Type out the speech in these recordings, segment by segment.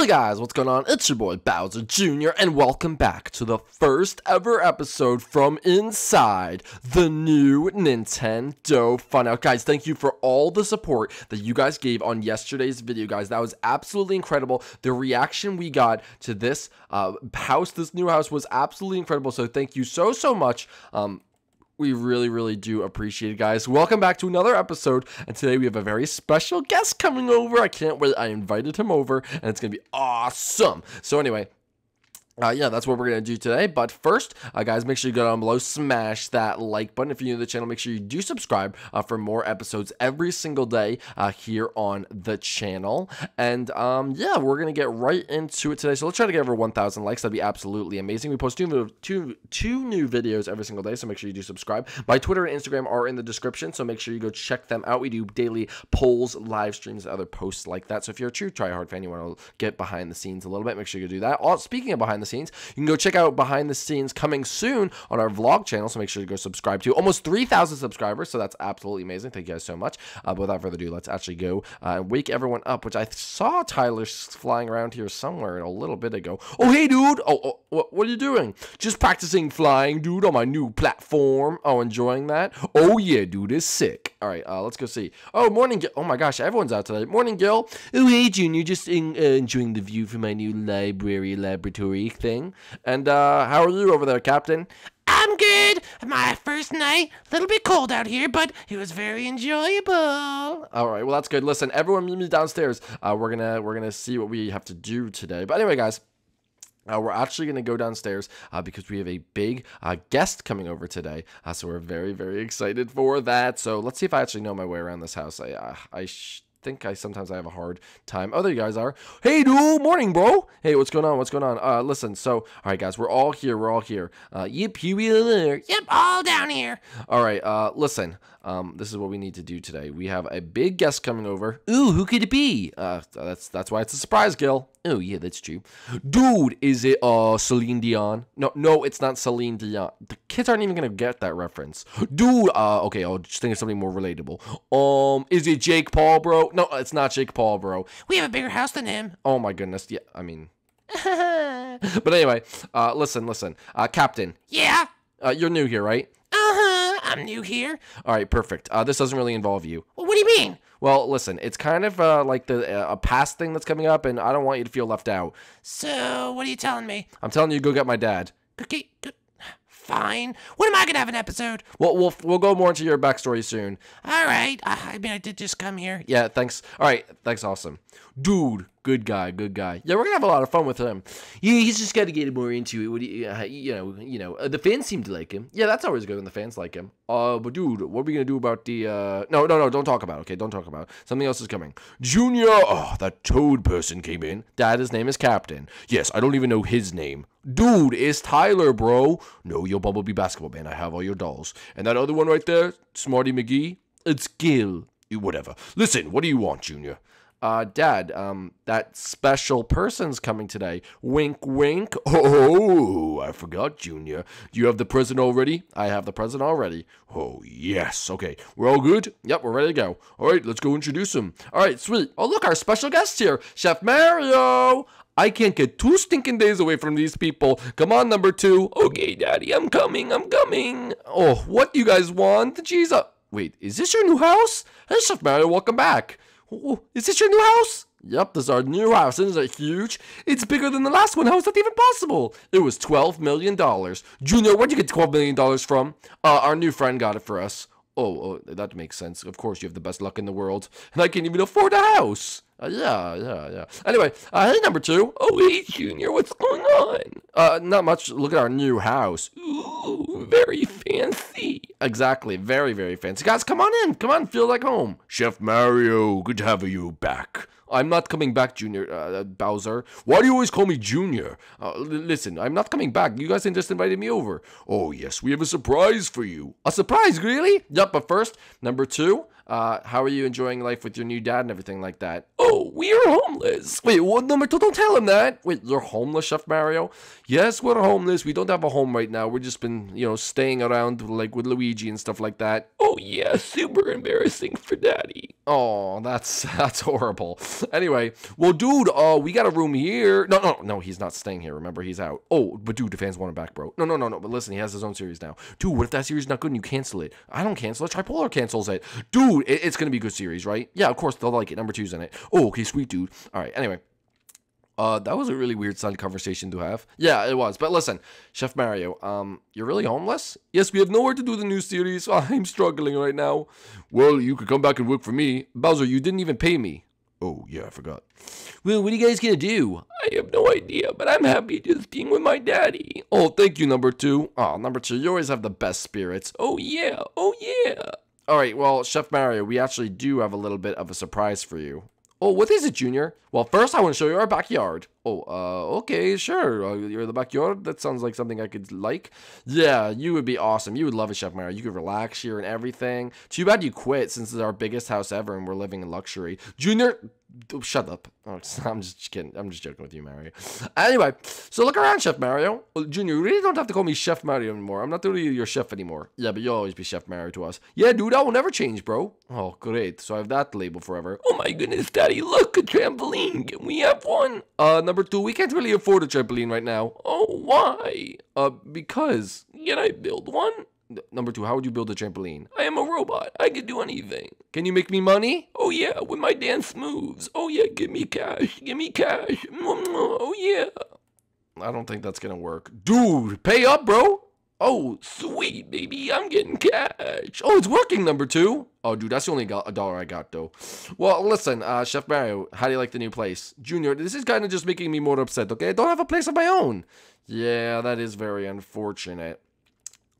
Hey guys, what's going on? It's your boy Bowser Jr. and welcome back to the first ever episode from inside the new Nintendo Fun Out. Guys, thank you for all the support that you guys gave on yesterday's video, guys. That was absolutely incredible. The reaction we got to this uh, house, this new house was absolutely incredible. So thank you so, so much. Um, we really, really do appreciate it, guys. Welcome back to another episode. And today we have a very special guest coming over. I can't wait. I invited him over, and it's going to be awesome. So, anyway, uh, yeah, that's what we're going to do today. But first, uh, guys, make sure you go down below, smash that like button. If you're new to the channel, make sure you do subscribe uh, for more episodes every single day uh, here on the channel. And um, yeah, we're going to get right into it today. So let's try to get over 1,000 likes. That'd be absolutely amazing. We post two, two, two new videos every single day, so make sure you do subscribe. My Twitter and Instagram are in the description, so make sure you go check them out. We do daily polls, live streams, other posts like that. So if you're a true tryhard fan, you want to get behind the scenes a little bit, make sure you do that. All, speaking of behind the scenes. You can go check out behind the scenes coming soon on our vlog channel, so make sure you go subscribe to almost 3,000 subscribers, so that's absolutely amazing. Thank you guys so much. Uh, but without further ado, let's actually go uh, wake everyone up, which I saw Tyler flying around here somewhere a little bit ago. Oh, hey, dude! Oh, oh what, what are you doing? Just practicing flying, dude, on my new platform. Oh, enjoying that? Oh, yeah, dude, is sick. All right, uh, let's go see. Oh, morning, Oh, my gosh, everyone's out today. Morning, Gil. Oh, hey, Junior, just in, uh, enjoying the view from my new library laboratory thing. And uh, how are you over there, Captain? I'm good. My first night, a little bit cold out here, but it was very enjoyable. All right, well that's good. Listen, everyone, meet me downstairs. Uh, we're gonna we're gonna see what we have to do today. But anyway, guys. Uh, we're actually going to go downstairs uh, because we have a big uh, guest coming over today. Uh, so we're very, very excited for that. So let's see if I actually know my way around this house. I, uh, I think I sometimes I have a hard time. Other guys are, hey dude, morning bro. Hey, what's going on? What's going on? Uh, listen, so all right guys, we're all here. We're all here. Uh, yep, we are. Yep, all down here. All right. Uh, listen um, this is what we need to do today. We have a big guest coming over. Ooh, who could it be? Uh, that's that's why it's a surprise, Gil. Oh yeah, that's true. Dude, is it uh Celine Dion? No, no, it's not Celine Dion. The kids aren't even gonna get that reference. Dude, uh, okay, I'll just think of something more relatable. Um, is it Jake Paul, bro? No, it's not Jake Paul, bro. We have a bigger house than him. Oh my goodness. Yeah, I mean. but anyway, uh, listen, listen, uh, Captain. Yeah. Uh, you're new here, right? I'm new here. All right, perfect. Uh, this doesn't really involve you. Well, what do you mean? Well, listen, it's kind of uh, like the uh, a past thing that's coming up, and I don't want you to feel left out. So, what are you telling me? I'm telling you, go get my dad. Cookie, fine. When am I gonna have an episode? Well, we'll we'll go more into your backstory soon. All right. I, I mean, I did just come here. Yeah. Thanks. All right. Thanks. Awesome, dude good guy, good guy. Yeah, we're gonna have a lot of fun with him. Yeah, he's just gotta get more into it. Uh, you know, you know, uh, the fans seem to like him. Yeah, that's always good when the fans like him. Uh, but dude, what are we gonna do about the? Uh... No, no, no, don't talk about. It, okay, don't talk about. It. Something else is coming. Junior, oh, that Toad person came in. Dad, his name is Captain. Yes, I don't even know his name. Dude, it's Tyler, bro. No, your Bumblebee basketball man. I have all your dolls. And that other one right there, Smarty McGee. It's Gil. Whatever. Listen, what do you want, Junior? uh, Dad, um, that special person's coming today. Wink, wink. Oh, I forgot, Junior. Do you have the present already? I have the present already. Oh, yes. Okay, we're all good? Yep, we're ready to go. All right, let's go introduce him. All right, sweet. Oh, look, our special guest here, Chef Mario. I can't get two stinking days away from these people. Come on, number two. Okay, Daddy, I'm coming, I'm coming. Oh, what do you guys want? Jesus. Uh, wait, is this your new house? Hey, Chef Mario, welcome back. Oh, is this your new house? Yep, this is our new house. Isn't it huge? It's bigger than the last one. How is that even possible? It was $12 million. Junior, where'd you get $12 million from? Uh, our new friend got it for us. Oh, oh, that makes sense. Of course, you have the best luck in the world. And I can't even afford a house. Uh, yeah, yeah, yeah. Anyway, uh, hey, number two. Oh, hey, Junior, what's going on? Uh, not much. Look at our new house. Ooh, very fancy. Exactly. Very, very fancy. Guys, come on in. Come on. Feel like home. Chef Mario, good to have you back. I'm not coming back, Junior uh, uh Bowser. Why do you always call me Junior? Uh, listen, I'm not coming back. You guys just invited me over. Oh, yes, we have a surprise for you. A surprise, really? Yep, but first, number two, uh, how are you enjoying life with your new dad and everything like that? Oh, we are homeless. Wait, what? No, don't tell him that. Wait, you're homeless, Chef Mario? Yes, we're homeless. We don't have a home right now. We've just been, you know, staying around like with Luigi and stuff like that. Oh yeah, super embarrassing for Daddy. Oh, that's that's horrible. Anyway, well, dude, uh, we got a room here. No, no, no, he's not staying here. Remember, he's out. Oh, but dude, the fans want him back, bro. No, no, no, no. But listen, he has his own series now. Dude, what if that series is not good and you cancel it? I don't cancel it. Tripolar cancels it. Dude dude, it, it's gonna be a good series, right? Yeah, of course they'll like it. Number two's in it. Oh, okay, sweet dude. All right. Anyway. Uh, that was a really weird side conversation to have. Yeah, it was. But listen, Chef Mario, um, you're really homeless? Yes, we have nowhere to do the new series. I'm struggling right now. Well, you could come back and work for me. Bowser, you didn't even pay me. Oh, yeah, I forgot. Well, what are you guys going to do? I have no idea, but I'm happy just being with my daddy. Oh, thank you, number two. Oh, number two, you always have the best spirits. Oh, yeah. Oh, yeah. All right, well, Chef Mario, we actually do have a little bit of a surprise for you. Oh, what is it, Junior? Well, first I want to show you our backyard. Oh, uh, okay, sure. Uh, you're in the backyard? That sounds like something I could like. Yeah, you would be awesome. You would love it, Chef Mario. You could relax here and everything. Too bad you quit since it's our biggest house ever and we're living in luxury. Junior, shut up. Oh, I'm just kidding. I'm just joking with you, Mario. Anyway, so look around, Chef Mario. Junior, you really don't have to call me Chef Mario anymore. I'm not really your chef anymore. Yeah, but you'll always be Chef Mario to us. Yeah, dude, I will never change, bro. Oh, great. So I have that label forever. Oh my goodness, Daddy, look, a trampoline. Can we have one? Uh, number two, we can't really afford a trampoline right now. Oh, why? Uh, because, can I build one? Number two, how would you build a trampoline? I am a robot. I can do anything. Can you make me money? Oh yeah, with my dance moves. Oh yeah, give me cash. Give me cash. Oh yeah. I don't think that's gonna work. Dude, pay up, bro. Oh, sweet, baby. I'm getting cash. Oh, it's working, number two. Oh, dude, that's the only a dollar I got, though. Well, listen, uh, Chef Mario, how do you like the new place? Junior, this is kind of just making me more upset, okay? I don't have a place of my own. Yeah, that is very unfortunate.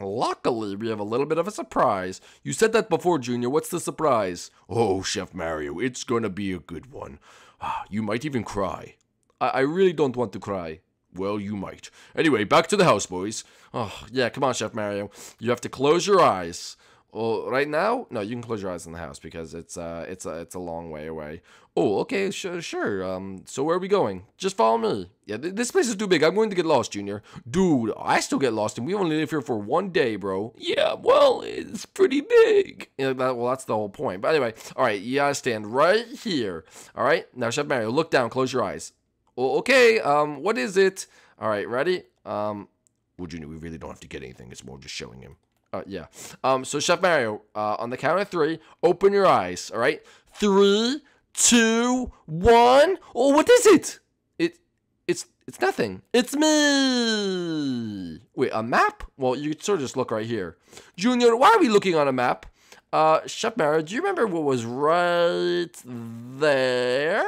Luckily, we have a little bit of a surprise. You said that before, Junior. What's the surprise? Oh, Chef Mario, it's gonna be a good one. Ah, you might even cry. I, I really don't want to cry. Well, you might. Anyway, back to the house, boys. Oh, yeah, come on, Chef Mario. You have to close your eyes. Well, right now, no, you can close your eyes in the house because it's uh, it's a, it's a long way away. Oh, okay, sure, sure. Um, so where are we going? Just follow me. Yeah, th this place is too big. I'm going to get lost, Junior. Dude, I still get lost, and we only live here for one day, bro. Yeah, well, it's pretty big. Yeah, that, well, that's the whole point. But anyway, all right, you gotta stand right here. All right, now Chef Mario, look down, close your eyes. Well, oh, okay. Um, what is it? All right, ready? Um, well, Junior, we really don't have to get anything. It's more just showing him. Uh, yeah. Um, so Chef Mario, uh, on the count of three, open your eyes. All right. Three, two, one. Oh, what is it? It, it's, it's nothing. It's me. Wait, a map? Well, you could sort of just look right here. Junior, why are we looking on a map? Uh, Chef Mario, do you remember what was right there?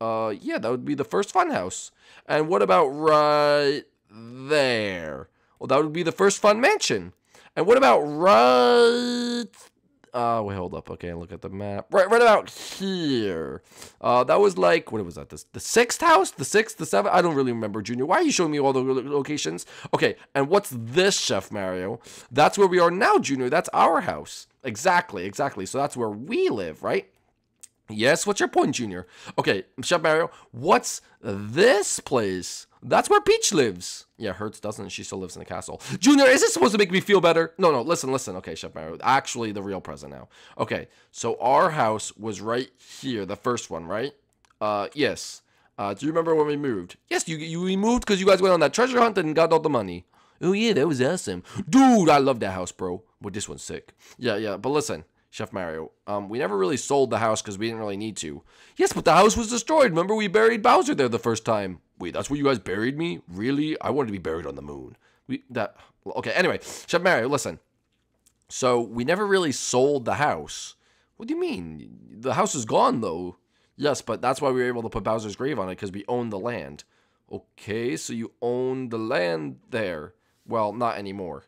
Uh, yeah, that would be the first fun house. And what about right there? Well, that would be the first fun mansion. And what about right? Uh, wait, hold up. Okay, look at the map. Right, right about here. Uh, that was like what was that? The, the sixth house, the sixth, the seventh. I don't really remember, Junior. Why are you showing me all the locations? Okay, and what's this, Chef Mario? That's where we are now, Junior. That's our house. Exactly, exactly. So that's where we live, right? Yes, what's your point, Junior? Okay, Chef Mario, what's this place? That's where Peach lives. Yeah, hurts, doesn't She still lives in the castle. Junior, is this supposed to make me feel better? No, no, listen, listen. Okay, Chef Mario, actually the real present now. Okay, so our house was right here, the first one, right? Uh, yes. Uh, do you remember when we moved? Yes, you, you we moved because you guys went on that treasure hunt and got all the money. Oh, yeah, that was awesome. Dude, I love that house, bro. But this one's sick. Yeah, yeah, but listen. Chef Mario. Um, we never really sold the house because we didn't really need to. Yes, but the house was destroyed. Remember, we buried Bowser there the first time. Wait, that's where you guys buried me? Really? I wanted to be buried on the moon. We that okay. Anyway, Chef Mario, listen. So we never really sold the house. What do you mean? The house is gone though. Yes, but that's why we were able to put Bowser's grave on it because we owned the land. Okay, so you own the land there. Well, not anymore.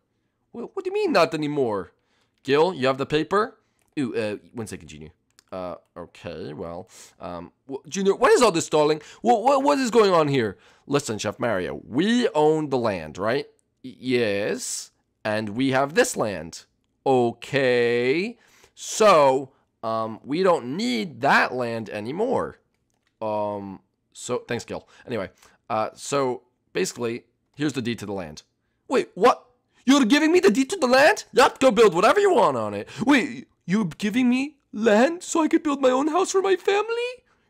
Well, what do you mean not anymore? Gil, you have the paper? Ooh, uh, one second, Junior. Uh, okay, well, um, Junior, what is all this stalling? What, what is going on here? Listen, Chef Mario, we own the land, right? Y yes, and we have this land. Okay, so, um, we don't need that land anymore. Um, so, thanks, Gil. Anyway, uh, so, basically, here's the deed to the land. Wait, what? You're giving me the deed to the land? Yep, go build whatever you want on it. Wait, you're giving me land so I could build my own house for my family?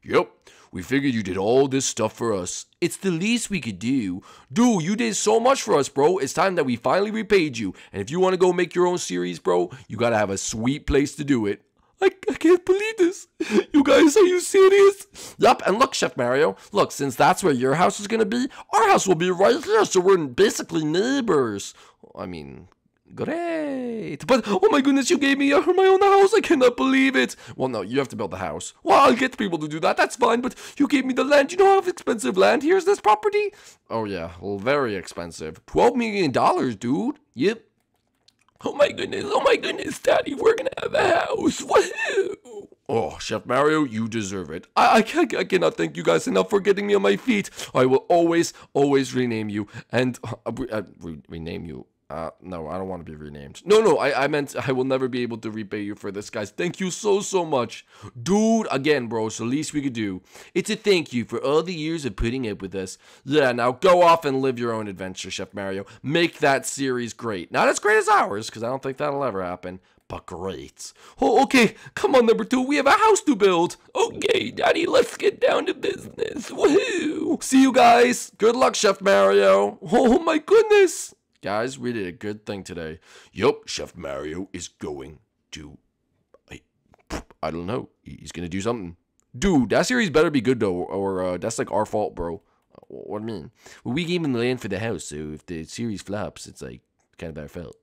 Yep. We figured you did all this stuff for us. It's the least we could do. Dude, you did so much for us, bro. It's time that we finally repaid you. And if you want to go make your own series, bro, you gotta have a sweet place to do it. I, I can't believe this. You guys, are you serious? Yep. and look, Chef Mario. Look, since that's where your house is gonna be, our house will be right here, so we're basically neighbors. I mean, Great. But, oh my goodness, you gave me a, my own house. I cannot believe it. Well, no, you have to build the house. Well, I'll get people to do that. That's fine, but you gave me the land. You know how expensive land here is this property? Oh, yeah. Well, very expensive. $12 million, dude. Yep. Oh my goodness, oh my goodness, Daddy, we're gonna have a house. Woohoo! Oh, Chef Mario, you deserve it. I, I, can't, I cannot thank you guys enough for getting me on my feet. I will always, always rename you and uh, uh re, uh, rename you. Uh, no, I don't want to be renamed. No, no, I, I meant I will never be able to repay you for this, guys. Thank you so, so much. Dude, again, bro, it's the least we could do. It's a thank you for all the years of putting up with us. Yeah, now go off and live your own adventure, Chef Mario. Make that series great. Not as great as ours, because I don't think that'll ever happen, but great. Oh, okay, come on, number two, we have a house to build. Okay, Daddy, let's get down to business. Woohoo! See you guys. Good luck, Chef Mario. Oh, my goodness. Guys, we did a good thing today. Yup, Chef Mario is going to. I, I don't know. He's going to do something. Dude, that series better be good, though, or uh, that's like our fault, bro. What I mean? Well, we gave him the land for the house, so if the series flops, it's like kind of our fault.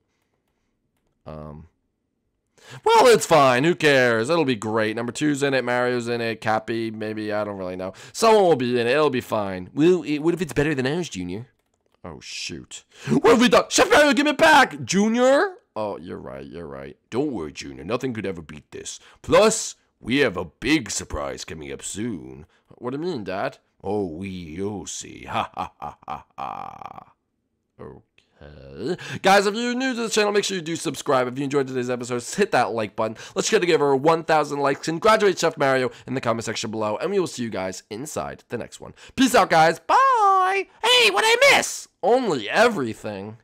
Um. Well, it's fine. Who cares? It'll be great. Number two's in it. Mario's in it. Cappy, maybe. I don't really know. Someone will be in it. It'll be fine. Well, it, what if it's better than ours, Junior? Oh, shoot. What have we done? Chef Mario, give it back! Junior? Oh, you're right, you're right. Don't worry, Junior. Nothing could ever beat this. Plus, we have a big surprise coming up soon. What do you mean, Dad? Oh, we'll oh, see. Ha ha ha ha ha. Okay. Guys, if you're new to the channel, make sure you do subscribe. If you enjoyed today's episode, hit that like button. Let's try to give her 1,000 likes. Congratulate Chef Mario in the comment section below. And we will see you guys inside the next one. Peace out, guys. Bye. Hey, what I miss? only everything.